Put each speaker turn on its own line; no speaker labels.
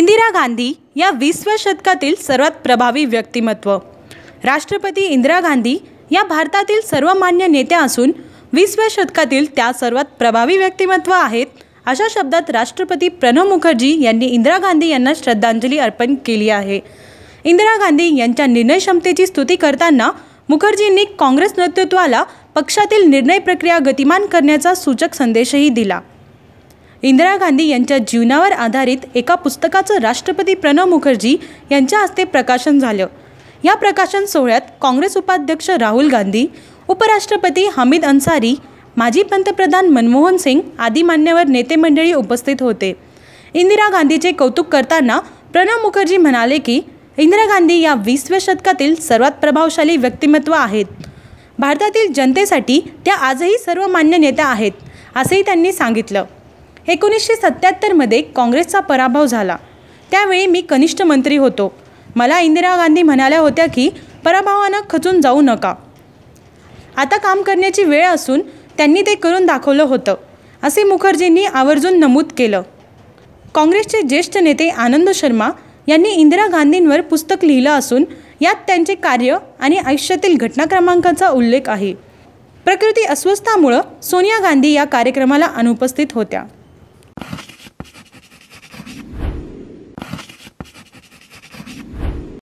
इंदिरा गांधी या वीसव्या शतकातील सर्वात प्रभावी व्यक्तिमत्व राष्ट्रपती इंदिरा गांधी या भारतातील सर्वमान्य नेत्या असून विसव्या शतकातील त्या सर्वात प्रभावी व्यक्तिमत्व आहेत अशा शब्दात राष्ट्रपती प्रणव मुखर्जी यांनी इंदिरा गांधी यांना श्रद्धांजली अर्पण केली आहे इंदिरा गांधी यांच्या निर्णय क्षमतेची स्तुती करताना मुखर्जींनी काँग्रेस नेतृत्वाला पक्षातील निर्णय प्रक्रिया गतिमान करण्याचा सूचक संदेशही दिला इंदिरा गांधी यांच्या जीवनावर आधारित एका पुस्तकाचं राष्ट्रपती प्रणव मुखर्जी यांच्या हस्ते प्रकाशन झालं या प्रकाशन सोहळ्यात काँग्रेस उपाध्यक्ष राहुल गांधी उपराष्ट्रपती हमीद अन्सारी माजी पंतप्रधान मनमोहन सिंग आदी मान्यवर नेते मंडळी उपस्थित होते इंदिरा गांधीचे कौतुक करताना प्रणव मुखर्जी म्हणाले की इंदिरा गांधी या वीसव्या शतकातील सर्वात प्रभावशाली व्यक्तिमत्व आहेत भारतातील जनतेसाठी त्या आजही सर्वमान्य नेत्या आहेत असेही त्यांनी सांगितलं एकोणीसशे सत्त्याहत्तरमध्ये काँग्रेसचा पराभव झाला त्यावेळी मी कनिष्ठ मंत्री होतो मला इंदिरा गांधी म्हणाल्या होत्या की पराभवानं खचून जाऊ नका आता काम करण्याची वेळ असून त्यांनी ते करून दाखवलं होतं असे मुखर्जींनी आवर्जून नमूद केलं काँग्रेसचे ज्येष्ठ नेते आनंद शर्मा यांनी इंदिरा गांधींवर पुस्तक लिहिलं असून यात त्यांचे कार्य आणि आयुष्यातील घटनाक्रमांकाचा उल्लेख आहे प्रकृती अस्वस्थामुळं सोनिया गांधी या कार्यक्रमाला अनुपस्थित होत्या